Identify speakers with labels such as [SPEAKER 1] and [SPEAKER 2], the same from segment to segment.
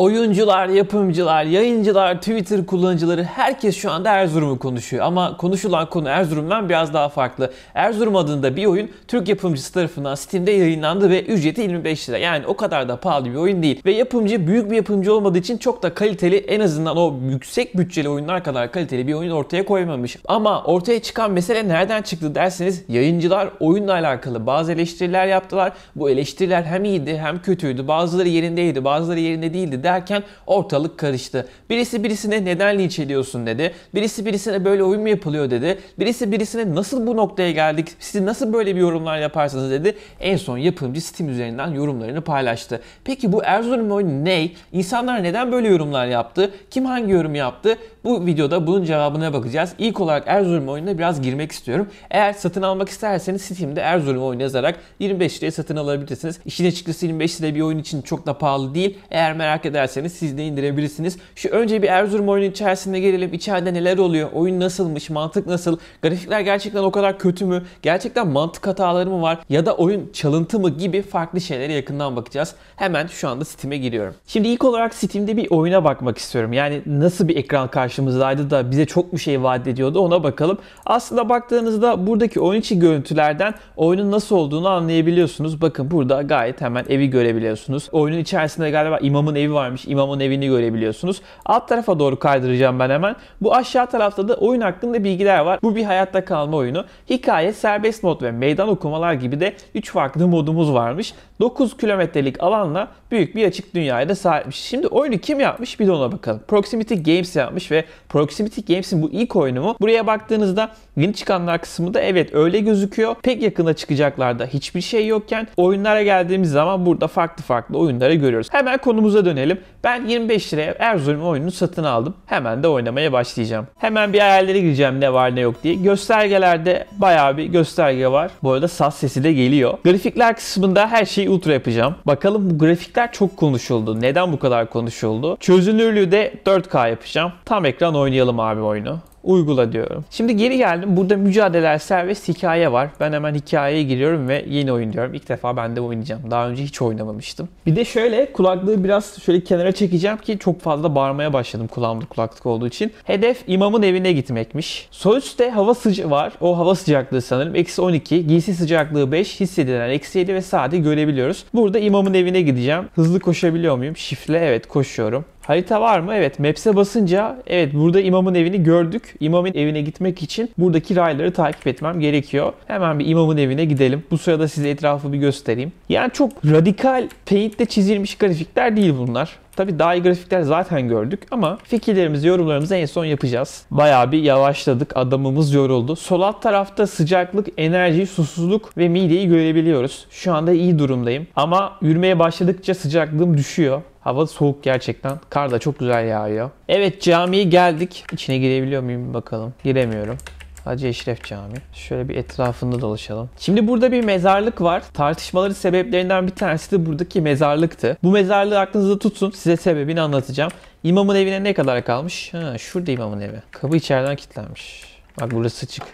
[SPEAKER 1] Oyuncular, yapımcılar, yayıncılar, Twitter kullanıcıları herkes şu anda Erzurum'u konuşuyor. Ama konuşulan konu Erzurum'dan biraz daha farklı. Erzurum adında bir oyun Türk yapımcısı tarafından Steam'de yayınlandı ve ücreti 25 lira. Yani o kadar da pahalı bir oyun değil. Ve yapımcı büyük bir yapımcı olmadığı için çok da kaliteli en azından o yüksek bütçeli oyunlar kadar kaliteli bir oyun ortaya koymamış. Ama ortaya çıkan mesele nereden çıktı derseniz yayıncılar oyunla alakalı bazı eleştiriler yaptılar. Bu eleştiriler hem iyiydi hem kötüydü. Bazıları yerindeydi, bazıları yerinde değildi derken ortalık karıştı. Birisi birisine neden linç ediyorsun dedi. Birisi birisine böyle oyun mu yapılıyor dedi. Birisi birisine nasıl bu noktaya geldik, siz nasıl böyle bir yorumlar yaparsınız dedi. En son yapımcı Steam üzerinden yorumlarını paylaştı. Peki bu Erzurum oyunu ne? İnsanlar neden böyle yorumlar yaptı? Kim hangi yorum yaptı? Bu videoda bunun cevabına bakacağız. İlk olarak Erzurum oyununa biraz girmek istiyorum. Eğer satın almak isterseniz Steam'de Erzurum oyunu yazarak 25 liraya satın alabilirsiniz. İşin açıkçası 25 lira bir oyun için çok da pahalı değil. Eğer merak eder derseniz siz de indirebilirsiniz. Şu önce bir Erzurum oyunu içerisinde gelelim. İçeride neler oluyor? Oyun nasılmış? Mantık nasıl? Grafikler gerçekten o kadar kötü mü? Gerçekten mantık hataları mı var? Ya da oyun çalıntı mı gibi farklı şeylere yakından bakacağız. Hemen şu anda Steam'e giriyorum. Şimdi ilk olarak Steam'de bir oyuna bakmak istiyorum. Yani nasıl bir ekran karşımızdaydı da bize çok bir şey vaat ediyordu ona bakalım. Aslında baktığınızda buradaki oyun içi görüntülerden oyunun nasıl olduğunu anlayabiliyorsunuz. Bakın burada gayet hemen evi görebiliyorsunuz. Oyunun içerisinde galiba imamın evi var varmış. İmamın evini görebiliyorsunuz. Alt tarafa doğru kaydıracağım ben hemen. Bu aşağı tarafta da oyun hakkında bilgiler var. Bu bir hayatta kalma oyunu. Hikaye, serbest mod ve meydan okumalar gibi de 3 farklı modumuz varmış. 9 kilometrelik alanla büyük bir açık dünyaya da sahipmiş. Şimdi oyunu kim yapmış bir de ona bakalım. Proximity Games yapmış ve Proximity Games'in bu ilk oyunu mu? Buraya baktığınızda yeni çıkanlar kısmında evet öyle gözüküyor. Pek yakında çıkacaklarda hiçbir şey yokken oyunlara geldiğimiz zaman burada farklı farklı oyunları görüyoruz. Hemen konumuza dönelim. Ben 25 liraya Erzurum oyununu satın aldım. Hemen de oynamaya başlayacağım. Hemen bir ayarlara gireceğim ne var ne yok diye. Göstergelerde bayağı bir gösterge var. Bu arada sas sesi de geliyor. Grafikler kısmında her şeyi ultra yapacağım. Bakalım bu grafikler özellikler çok konuşuldu. Neden bu kadar konuşuldu? Çözünürlüğü de 4K yapacağım. Tam ekran oynayalım abi oyunu uygula diyorum. Şimdi geri geldim. Burada mücadeleler serbest hikaye var. Ben hemen hikayeye giriyorum ve yeni oyun diyorum. İlk defa ben de oynayacağım. Daha önce hiç oynamamıştım. Bir de şöyle kulaklığı biraz şöyle kenara çekeceğim ki çok fazla bağırmaya başladım kulağımda kulaklık olduğu için. Hedef imamın evine gitmekmiş. Sonuçta hava sıcağı var. O hava sıcaklığı sanırım. Eksi 12. Giysi sıcaklığı 5. Hissedilen eksi 7 ve saati görebiliyoruz. Burada imamın evine gideceğim. Hızlı koşabiliyor muyum? Şifle evet koşuyorum. Harita var mı? Evet. Maps'e basınca evet burada imamın evini gördük. İmamın evine gitmek için buradaki rayları takip etmem gerekiyor. Hemen bir imamın evine gidelim. Bu sırada size etrafı bir göstereyim. Yani çok radikal paint'te çizilmiş grafikler değil bunlar. Tabi daha iyi grafikler zaten gördük ama fikirlerimizi, yorumlarımızı en son yapacağız. Bayağı bir yavaşladık, adamımız yoruldu. Sol alt tarafta sıcaklık, enerji, susuzluk ve mideyi görebiliyoruz. Şu anda iyi durumdayım ama yürümeye başladıkça sıcaklığım düşüyor. Hava soğuk gerçekten. Kar da çok güzel yağıyor. Evet camiye geldik. İçine girebiliyor muyum bakalım. Giremiyorum. Hacı Eşref Camii. Şöyle bir etrafında dolaşalım. Şimdi burada bir mezarlık var. Tartışmaların sebeplerinden bir tanesi de buradaki mezarlıktı. Bu mezarlığı aklınızda tutun. Size sebebini anlatacağım. İmamın evine ne kadar kalmış? Ha, şurada imamın evi. Kapı içeriden kilitlenmiş. Bak burası açık.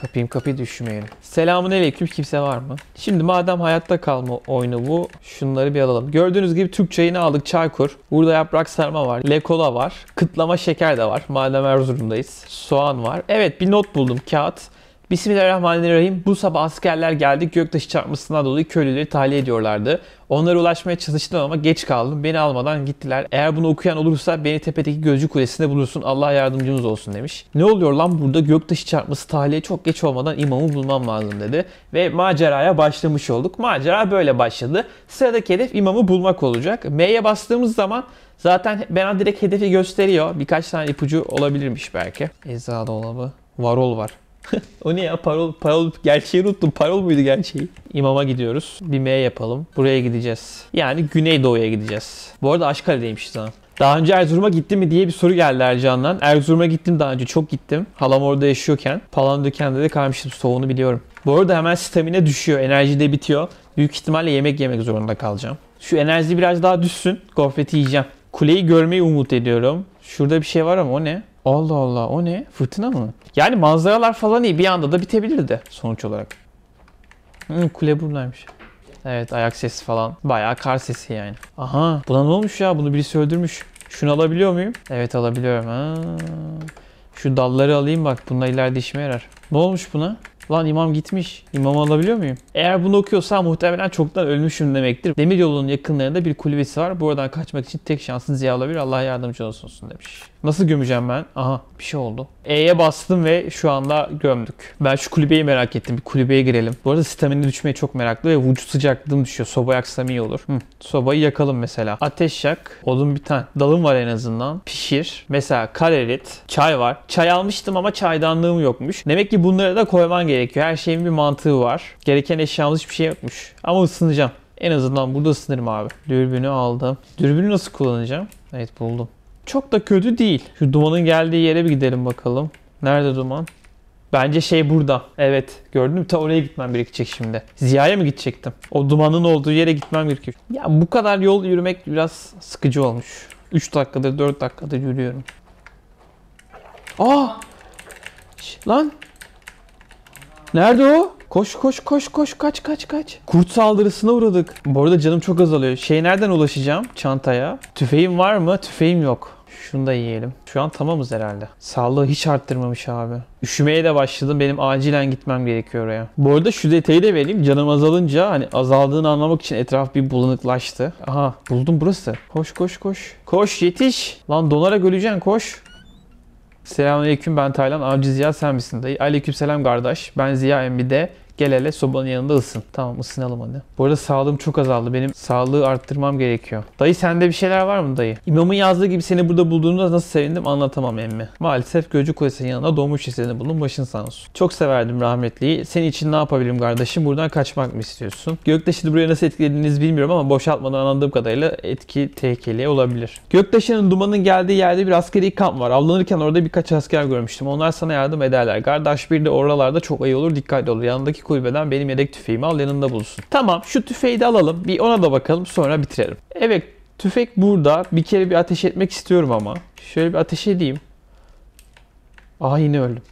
[SPEAKER 1] Kapayım kapıyı düşmeyelim. Selamun aleyküm kimse var mı? Şimdi madem hayatta kalma oyunu bu şunları bir alalım. Gördüğünüz gibi Türk çayını aldık çaykur. Burada yaprak sarma var. Lekola var. Kıtlama şeker de var. Madem Erzurum'dayız. Soğan var. Evet bir not buldum kağıt. Bismillahirrahmanirrahim. Bu sabah askerler geldi. Göktaşı çarpmasından dolayı köylüleri tahliye ediyorlardı. Onlara ulaşmaya çalıştım ama geç kaldım. Beni almadan gittiler. Eğer bunu okuyan olursa beni tepedeki gözcü kulesinde bulursun. Allah yardımcınız olsun demiş. Ne oluyor lan burada göktaşı çarpması tahliye çok geç olmadan imamı bulmam lazım dedi. Ve maceraya başlamış olduk. Macera böyle başladı. Sıradaki hedef imamı bulmak olacak. M'ye bastığımız zaman zaten bana direkt hedefi gösteriyor. Birkaç tane ipucu olabilirmiş belki. Eza dolabı. Varol var. o ne ya parol, parol gerçeği unuttum. Parol muydu gerçeği? İmama gidiyoruz. Bir M yapalım. Buraya gideceğiz. Yani Güneydoğu'ya gideceğiz. Bu arada Aşkale'deymişiz ha. Daha önce Erzurum'a gittim mi diye bir soru geldi Ercan'dan. Erzurum'a gittim daha önce çok gittim. Halam orada yaşıyorken. Palandöken'de de kalmıştım soğuğunu biliyorum. Bu arada hemen stamina düşüyor. Enerji de bitiyor. Büyük ihtimalle yemek yemek zorunda kalacağım. Şu enerji biraz daha düşsün. Gofreti yiyeceğim. Kuleyi görmeyi umut ediyorum. Şurada bir şey var ama o ne? Allah Allah o ne? Fırtına mı? Yani manzaralar falan iyi bir anda da bitebilirdi sonuç olarak. Hı, hmm, kule buradaymış. Evet ayak sesi falan. Bayağı kar sesi yani. Aha buna ne olmuş ya bunu birisi öldürmüş. Şunu alabiliyor muyum? Evet alabiliyorum. Ha. Şu dalları alayım bak bunlar ileride işime yarar. Ne olmuş buna? Lan imam gitmiş. İmam alabiliyor muyum? Eğer bunu okuyorsa muhtemelen çoktan ölmüşüm demektir. Demiryolunun yakınlarında bir kulübesi var. Buradan kaçmak için tek şansın Ziya olabilir. Allah yardımcı olsun demiş. Nasıl gömeceğim ben? Aha bir şey oldu. E'ye bastım ve şu anda gömdük. Ben şu kulübeyi merak ettim. Bir kulübeye girelim. Bu arada stamina düşmeye çok meraklı ve vücut sıcaklığım düşüyor. Soba yaksam iyi olur. Hı. Sobayı yakalım mesela. Ateş yak. Odun bir tane. Dalım var en azından. Pişir. Mesela karerit. Çay var. Çay almıştım ama çaydanlığım yokmuş. Demek ki bunları da koyman gerekiyor gerekiyor. Her şeyin bir mantığı var. Gereken eşyamız hiçbir şey yokmuş. Ama ısınacağım. En azından burada ısınırım abi. Dürbünü aldım. Dürbünü nasıl kullanacağım? Evet buldum. Çok da kötü değil. Şu dumanın geldiği yere bir gidelim bakalım. Nerede duman? Bence şey burada. Evet gördün mü? Ta oraya gitmem gerekecek şimdi. Ziya'ya mı gidecektim? O dumanın olduğu yere gitmem gerekiyor. Ya bu kadar yol yürümek biraz sıkıcı olmuş. 3 dakikadır 4 dakikadır yürüyorum. Aa! Ah! Lan Nerede o? Koş koş koş koş kaç kaç kaç. Kurt saldırısına uğradık. Bu arada canım çok azalıyor. Şey nereden ulaşacağım çantaya? Tüfeğim var mı? Tüfeğim yok. Şunu da yiyelim. Şu an tamamız herhalde. Sağlığı hiç arttırmamış abi. Üşümeye de başladım. Benim acilen gitmem gerekiyor oraya. Bu arada şu detayı da vereyim. Canım azalınca hani azaldığını anlamak için etraf bir bulanıklaştı. Aha buldum burası. Koş koş koş. Koş yetiş. Lan donara öleceksin koş. Selamünaleyküm ben Taylan. Avcı Ziya sen misin dayı? Aleykümselam kardeş. Ben Ziya Emmi de Gel hele sobanın yanında ısın. Tamam ısınalım hadi. Bu arada sağlığım çok azaldı. Benim sağlığı arttırmam gerekiyor. Dayı sende bir şeyler var mı dayı? İmamın yazdığı gibi seni burada bulduğumda nasıl sevindim anlatamam emmi. Maalesef Gölcük Kulesi'nin yanında doğmuş hissini buldum. Başın sağ olsun. Çok severdim rahmetliyi. Senin için ne yapabilirim kardeşim? Buradan kaçmak mı istiyorsun? Göktaşı'nı buraya nasıl etkilediğiniz bilmiyorum ama boşaltmadan anladığım kadarıyla etki tehlikeli olabilir. Göktaşı'nın dumanın geldiği yerde bir askeri kamp var. Avlanırken orada birkaç asker görmüştüm. Onlar sana yardım ederler. Kardeş bir de oralarda çok ayı olur. Dikkatli olur. Yanındaki kulübeden benim yedek tüfeğimi al yanında bulsun. Tamam şu tüfeği de alalım. Bir ona da bakalım sonra bitirelim. Evet tüfek burada. Bir kere bir ateş etmek istiyorum ama. Şöyle bir ateş edeyim. Aa yine öldüm.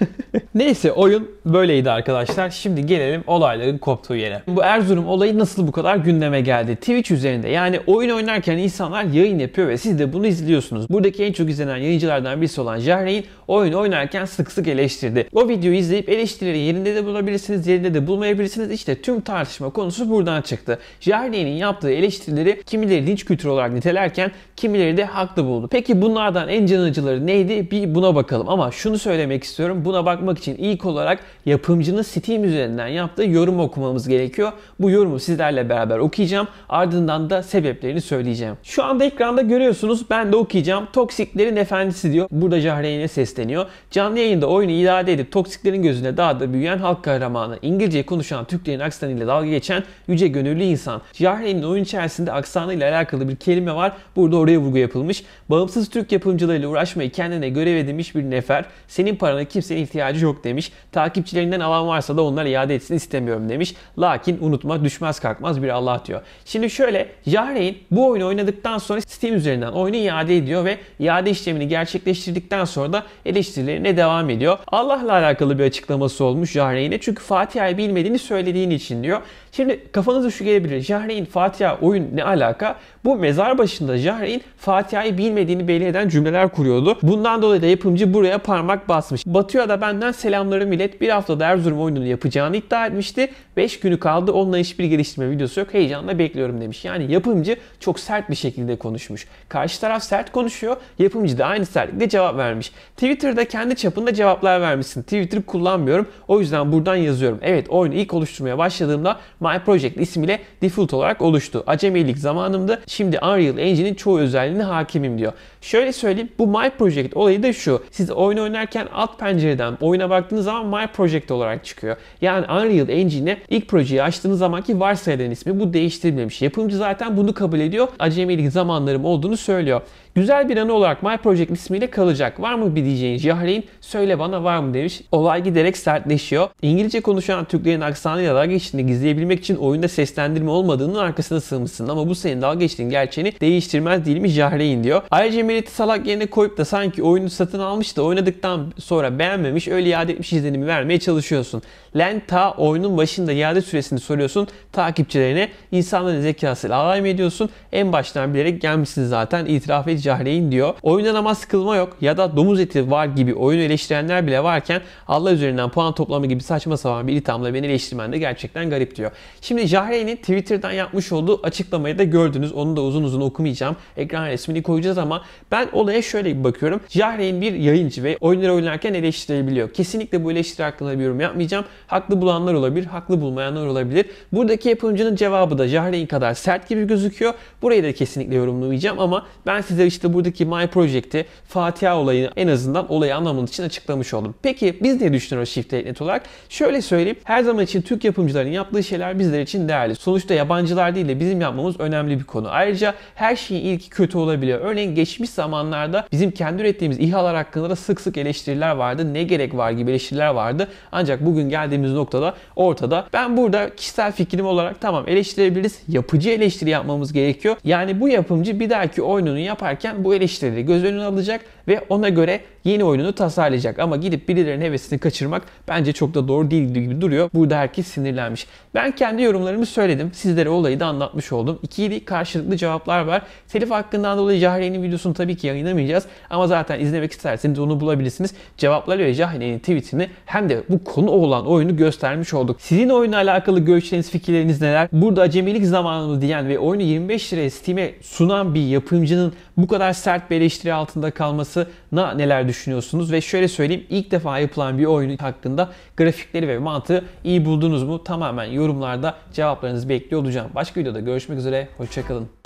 [SPEAKER 1] Neyse oyun böyleydi arkadaşlar. Şimdi gelelim olayların koptuğu yere. Bu Erzurum olayı nasıl bu kadar gündeme geldi? Twitch üzerinde yani oyun oynarken insanlar yayın yapıyor ve siz de bunu izliyorsunuz. Buradaki en çok izlenen yayıncılardan birisi olan Jahreyn oyun oynarken sık sık eleştirdi. O videoyu izleyip eleştirileri yerinde de bulabilirsiniz, yerinde de bulmayabilirsiniz. İşte tüm tartışma konusu buradan çıktı. Jahrein'in yaptığı eleştirileri kimileri linç kültürü olarak nitelerken kimileri de haklı buldu. Peki bunlardan en can acıları neydi? Bir buna bakalım ama şunu söylemek istiyorum. Buna bak bakmak için ilk olarak yapımcının Steam üzerinden yaptığı yorum okumamız gerekiyor. Bu yorumu sizlerle beraber okuyacağım. Ardından da sebeplerini söyleyeceğim. Şu anda ekranda görüyorsunuz. Ben de okuyacağım. Toksiklerin efendisi diyor. Burada Jahreyn'e sesleniyor. Canlı yayında oyunu idare edip toksiklerin gözüne daha da büyüyen halk kahramanı. İngilizce konuşan Türklerin aksanıyla dalga geçen yüce gönüllü insan. Jahreyn'in oyun içerisinde aksanıyla alakalı bir kelime var. Burada oraya vurgu yapılmış. Bağımsız Türk yapımcılarıyla uğraşmayı kendine görev edinmiş bir nefer. Senin paranı kimsenin ihtiyacı ihtiyacı yok demiş. Takipçilerinden alan varsa da onlar iade etsin istemiyorum demiş. Lakin unutma düşmez kalkmaz bir Allah diyor. Şimdi şöyle Jare'in bu oyunu oynadıktan sonra Steam üzerinden oyunu iade ediyor ve iade işlemini gerçekleştirdikten sonra da eleştirilerine devam ediyor. Allah'la alakalı bir açıklaması olmuş Jahreyn'e çünkü Fatiha'yı bilmediğini söylediğin için diyor. Şimdi kafanıza şu gelebilir. Jahreyn, Fatiha, oyun ne alaka? Bu mezar başında Jahreyn Fatiha'yı bilmediğini belli eden cümleler kuruyordu. Bundan dolayı da yapımcı buraya parmak basmış. Batıyor da ben Benden selamları millet. Bir haftada Erzurum oyununu yapacağını iddia etmişti. 5 günü kaldı. Onunla hiçbir geliştirme videosu yok. Heyecanla bekliyorum demiş. Yani yapımcı çok sert bir şekilde konuşmuş. Karşı taraf sert konuşuyor. Yapımcı da aynı sertlikle cevap vermiş. Twitter'da kendi çapında cevaplar vermişsin. Twitter kullanmıyorum. O yüzden buradan yazıyorum. Evet oyunu ilk oluşturmaya başladığımda My Project ismiyle default olarak oluştu. Acemilik zamanımdı. Şimdi Unreal Engine'in çoğu özelliğine hakimim diyor. Şöyle söyleyeyim. Bu My Project olayı da şu. Siz oyun oynarken alt pencereden oyun oyuna baktığınız zaman My Project olarak çıkıyor. Yani Unreal Engine'e ilk projeyi açtığınız zamanki varsayılan ismi bu değiştirilmemiş. Yapımcı zaten bunu kabul ediyor. Acemilik zamanlarım olduğunu söylüyor. Güzel bir anı olarak My Project ismiyle kalacak. Var mı bir diyeceğiniz Yahreyn söyle bana var mı demiş. Olay giderek sertleşiyor. İngilizce konuşan Türklerin aksanıyla dalga geçtiğini gizleyebilmek için oyunda seslendirme olmadığının arkasına sığmışsın. Ama bu senin dalga geçtiğin gerçeğini değiştirmez değil mi Jahreyn diyor. Ayrıca Melit'i salak yerine koyup da sanki oyunu satın almış da oynadıktan sonra beğenmemiş öyle iade etmiş izlenimi vermeye çalışıyorsun. Len ta oyunun başında iade süresini soruyorsun takipçilerine insanların zekasıyla alay mı ediyorsun? En baştan bilerek gelmişsin zaten itiraf edeceğim cahleyin diyor. Oyunda namaz kılma yok ya da domuz eti var gibi oyunu eleştirenler bile varken Allah üzerinden puan toplama gibi saçma sapan bir ithamla beni eleştirmen de gerçekten garip diyor. Şimdi Jahreyn'in Twitter'dan yapmış olduğu açıklamayı da gördünüz. Onu da uzun uzun okumayacağım. Ekran resmini koyacağız ama ben olaya şöyle bir bakıyorum. Jahreyn bir yayıncı ve oyunları oynarken eleştirebiliyor. Kesinlikle bu eleştiri hakkında bir yorum yapmayacağım. Haklı bulanlar olabilir, haklı bulmayanlar olabilir. Buradaki yapımcının cevabı da Jahreyn kadar sert gibi gözüküyor. Burayı da kesinlikle yorumlamayacağım ama ben size işte buradaki My Project'i Fatiha olayını en azından olayı anlamanız için açıklamış oldum. Peki biz ne düşünüyoruz Shift Net olarak? Şöyle söyleyeyim. Her zaman için Türk yapımcıların yaptığı şeyler bizler için değerli. Sonuçta yabancılar değil de bizim yapmamız önemli bir konu. Ayrıca her şeyin ilki kötü olabiliyor. Örneğin geçmiş zamanlarda bizim kendi ürettiğimiz İHA'lar hakkında da sık sık eleştiriler vardı. Ne gerek var gibi eleştiriler vardı. Ancak bugün geldiğimiz noktada ortada. Ben burada kişisel fikrim olarak tamam eleştirebiliriz. Yapıcı eleştiri yapmamız gerekiyor. Yani bu yapımcı bir dahaki oyununu yaparken yaparken bu eleştirileri göz önüne alacak ve ona göre yeni oyununu tasarlayacak. Ama gidip birilerinin hevesini kaçırmak bence çok da doğru değil gibi duruyor. Burada herkes sinirlenmiş. Ben kendi yorumlarımı söyledim. Sizlere olayı da anlatmış oldum. İki yedi karşılıklı cevaplar var. Telif hakkından dolayı Cahreyn'in videosunu tabii ki yayınlamayacağız. Ama zaten izlemek isterseniz onu bulabilirsiniz. Cevapları ve Cahreyn'in tweetini hem de bu konu olan oyunu göstermiş olduk. Sizin oyunla alakalı görüşleriniz, fikirleriniz neler? Burada acemilik zamanını diyen ve oyunu 25 liraya Steam'e sunan bir yapımcının bu kadar sert bir eleştiri altında kalması hakkında neler düşünüyorsunuz? Ve şöyle söyleyeyim ilk defa yapılan bir oyun hakkında grafikleri ve mantığı iyi buldunuz mu? Tamamen yorumlarda cevaplarınızı bekliyor olacağım. Başka videoda görüşmek üzere. Hoşçakalın.